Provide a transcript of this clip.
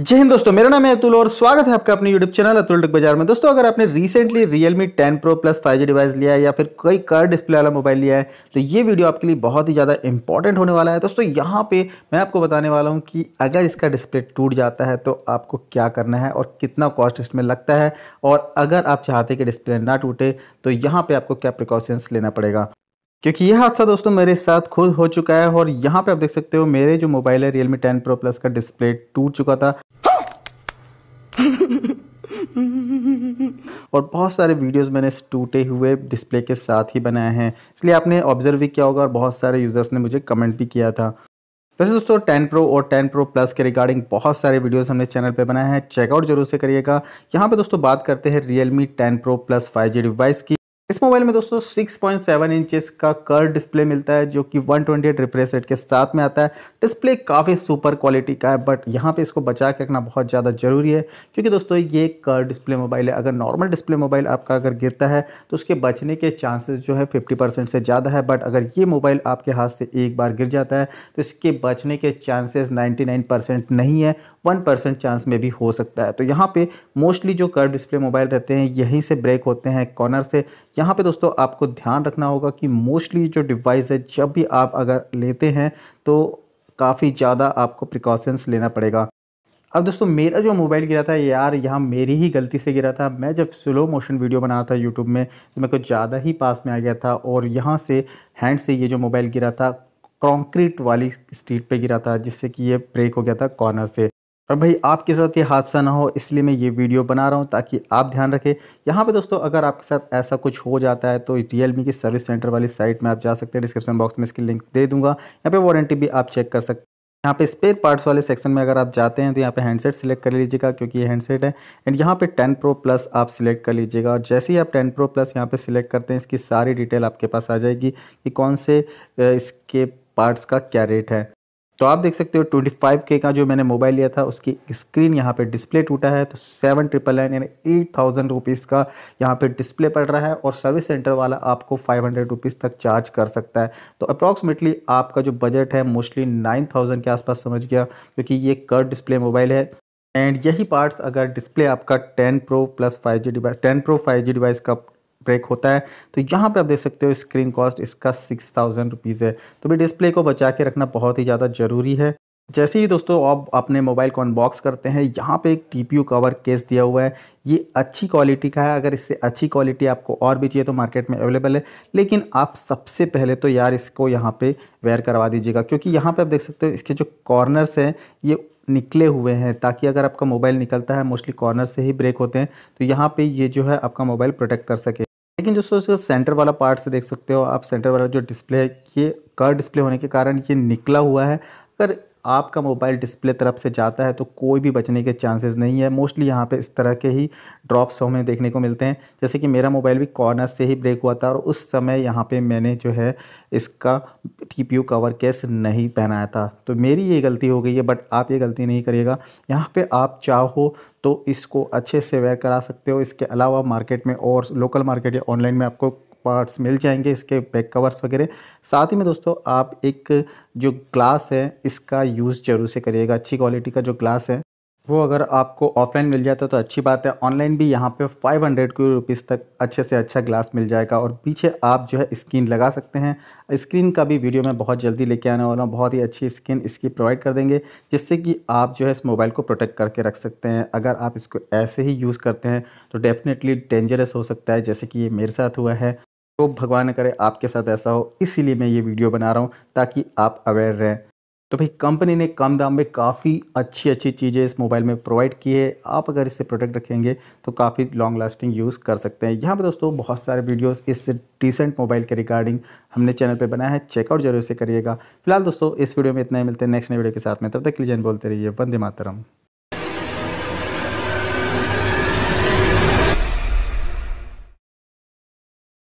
जय हिंद दोस्तों मेरा नाम है अतुल और स्वागत है आपका अपने YouTube चैनल अतुल टक बाजार में दोस्तों अगर आपने recently Realme 10 Pro plus 5G device लिया है या फिर कोई कर डिस्प्ले वाला मोबाइल लिया है तो ये वीडियो आपके लिए बहुत ही ज़्यादा इंपॉर्टेंट होने वाला है दोस्तों यहाँ पे मैं आपको बताने वाला हूँ कि अगर इसका डिस्प्ले टूट जाता है तो आपको क्या करना है और कितना कॉस्ट इसमें लगता है और अगर आप चाहते कि डिस्प्ले ना टूटे तो यहाँ पर आपको क्या प्रिकॉशंस लेना पड़ेगा क्योंकि यह हादसा दोस्तों मेरे साथ खुद हो चुका है और यहाँ पे आप देख सकते हो मेरे जो मोबाइल है रियलमी टेन प्रो प्लस का डिस्प्ले टूट चुका था और बहुत सारे वीडियोस मैंने इस टूटे हुए डिस्प्ले के साथ ही बनाए हैं इसलिए आपने ऑब्जर्व भी किया होगा और बहुत सारे यूज़र्स ने मुझे कमेंट भी किया था वैसे दोस्तों टेन प्रो और टेन प्रो प्लस के रिगार्डिंग बहुत सारे वीडियोस हमने चैनल पे बनाए हैं चेकआउट जरूर से करिएगा यहाँ पे दोस्तों बात करते हैं Realme ten pro plus five device की इस मोबाइल में दोस्तों 6.7 पॉइंट इंचेस का कर डिस्प्ले मिलता है जो कि 128 ट्वेंटी रिफ्रेश रेट के साथ में आता है डिस्प्ले काफ़ी सुपर क्वालिटी का है बट यहाँ पे इसको बचा के रखना बहुत ज़्यादा ज़रूरी है क्योंकि दोस्तों ये कर डिस्प्ले मोबाइल है अगर नॉर्मल डिस्प्ले मोबाइल आपका अगर गिरता है तो उसके बचने के चांसेस जो है फिफ्टी से ज़्यादा है बट अगर ये मोबाइल आपके हाथ से एक बार गिर जाता है तो इसके बचने के चांसेस नाइन्टी नहीं है वन परसेंट चांस में भी हो सकता है तो यहाँ पे मोस्टली जो कर डिस्प्ले मोबाइल रहते हैं यहीं से ब्रेक होते हैं कॉर्नर से यहाँ पे दोस्तों आपको ध्यान रखना होगा कि मोस्टली जो डिवाइस है जब भी आप अगर लेते हैं तो काफ़ी ज़्यादा आपको प्रिकॉशंस लेना पड़ेगा अब दोस्तों मेरा जो मोबाइल गिरा था यार यहाँ मेरी ही गलती से गिरा था मैं जब स्लो मोशन वीडियो बना रहा था यूट्यूब में तो मेरे को ज़्यादा ही पास में आ गया था और यहाँ से हैंड से ये जो मोबाइल गिरा था कंक्रीट वाली स्ट्रीट पे गिरा था जिससे कि ये ब्रेक हो गया था कॉर्नर से और भाई आपके साथ ये हादसा ना हो इसलिए मैं ये वीडियो बना रहा हूँ ताकि आप ध्यान रखें यहाँ पे दोस्तों अगर आपके साथ ऐसा कुछ हो जाता है तो रियल मी की सर्विस सेंटर वाली साइट में आप जा सकते हैं डिस्क्रिप्शन बॉक्स में इसकी लिंक दे दूंगा यहाँ पे वारंटी भी आप चेक कर सकते हैं यहाँ पे स्पेयर पार्ट्स वाले सेक्शन में अगर आप जाते हैं तो यहाँ पे हैंडसेट सिलेक्ट कर लीजिएगा क्योंकि ये हैंडसेट है एंड यहाँ पे 10 प्रो प्लस आप सिलेक्ट कर लीजिएगा और जैसे ही आप 10 प्रो प्लस यहाँ पे सिलेक्ट करते हैं इसकी सारी डिटेल आपके पास आ जाएगी कि कौन से इसके पार्ट्स का क्या रेट है तो आप देख सकते हो 25K का जो मैंने मोबाइल लिया था उसकी स्क्रीन यहाँ पे डिस्प्ले टूटा है तो सेवन ट्रिपल नाइन यानी एट थाउजेंड रुपीज़ का यहाँ पे डिस्प्ले पड़ रहा है और सर्विस सेंटर वाला आपको फाइव हंड्रेड रुपीज़ तक चार्ज कर सकता है तो अप्रॉक्सीमेटली आपका जो बजट है मोस्टली नाइन थाउजेंड के आसपास समझ गया क्योंकि ये कर डिस्प्ले मोबाइल है एंड यही पार्ट्स अगर डिस्प्ले आपका ten pro plus G device ten pro G device का ब्रेक होता है तो यहाँ पे आप देख सकते हो स्क्रीन कॉस्ट इसका सिक्स थाउजेंड रुपीज़ है तो भी डिस्प्ले को बचा के रखना बहुत ही ज़्यादा ज़रूरी है जैसे ही दोस्तों आप अपने मोबाइल को अनबॉक्स करते हैं यहाँ पे एक टी कवर केस दिया हुआ है ये अच्छी क्वालिटी का है अगर इससे अच्छी क्वालिटी आपको और भी चाहिए तो मार्केट में अवेलेबल है लेकिन आप सबसे पहले तो यार इसको यहाँ पे वेयर करवा दीजिएगा क्योंकि यहाँ पे आप देख सकते हो इसके जो कॉर्नर्स हैं ये निकले हुए हैं ताकि अगर आपका मोबाइल निकलता है मोस्टली कॉर्नर से ही ब्रेक होते हैं तो यहाँ पर ये जो है आपका मोबाइल प्रोटेक्ट कर सके लेकिन जो सोचो सेंटर वाला पार्ट से देख सकते हो आप सेंटर वाला जो डिस्प्ले है ये कर डिस्प्ले होने के कारण ये निकला हुआ है अगर आपका मोबाइल डिस्प्ले तरफ से जाता है तो कोई भी बचने के चांसेस नहीं है मोस्टली यहाँ पे इस तरह के ही ड्रॉप्स हमें देखने को मिलते हैं जैसे कि मेरा मोबाइल भी कॉर्नर से ही ब्रेक हुआ था और उस समय यहाँ पे मैंने जो है इसका टी कवर केस नहीं पहनाया था तो मेरी ये गलती हो गई है बट आप ये गलती नहीं करिएगा यहाँ पर आप चाहो तो इसको अच्छे से वेयर करा सकते हो इसके अलावा मार्केट में और लोकल मार्केट या ऑनलाइन में आपको पार्ट्स मिल जाएंगे इसके बैक कवर्स वगैरह साथ ही में दोस्तों आप एक जो ग्लास है इसका यूज़ जरूर से करिएगा अच्छी क्वालिटी का जो ग्लास है वो अगर आपको ऑफलाइन मिल जाता है तो अच्छी बात है ऑनलाइन भी यहाँ पे 500 हंड्रेड रुपीज़ तक अच्छे से अच्छा ग्लास मिल जाएगा और पीछे आप जो है स्क्रीन लगा सकते हैं स्क्रीन का भी वीडियो मैं बहुत जल्दी लेके आने वाला हूँ बहुत ही अच्छी स्क्रीन इसकी प्रोवाइड कर देंगे जिससे कि आप जो है इस मोबाइल को प्रोटेक्ट करके रख सकते हैं अगर आप इसको ऐसे ही यूज़ करते हैं तो डेफिनेटली डेंजरस हो सकता है जैसे कि ये मेरे साथ हुआ है तो भगवान करे आपके साथ ऐसा हो इसीलिए मैं ये वीडियो बना रहा हूँ ताकि आप अवेयर रहें तो भाई कंपनी ने कम दाम में काफ़ी अच्छी अच्छी चीज़ें इस मोबाइल में प्रोवाइड की है आप अगर इससे प्रोडक्ट रखेंगे तो काफ़ी लॉन्ग लास्टिंग यूज़ कर सकते हैं यहाँ पर दोस्तों बहुत सारे वीडियोस इस डिसेंट मोबाइल के रिगार्डिंग हमने चैनल पे बनाया है चेकआउट जरूर से करिएगा फिलहाल दोस्तों इस वीडियो में इतना ही मिलते हैं नेक्स्ट नए वीडियो के साथ में तब तक लीजिए बोलते रहिए वंदे मातरम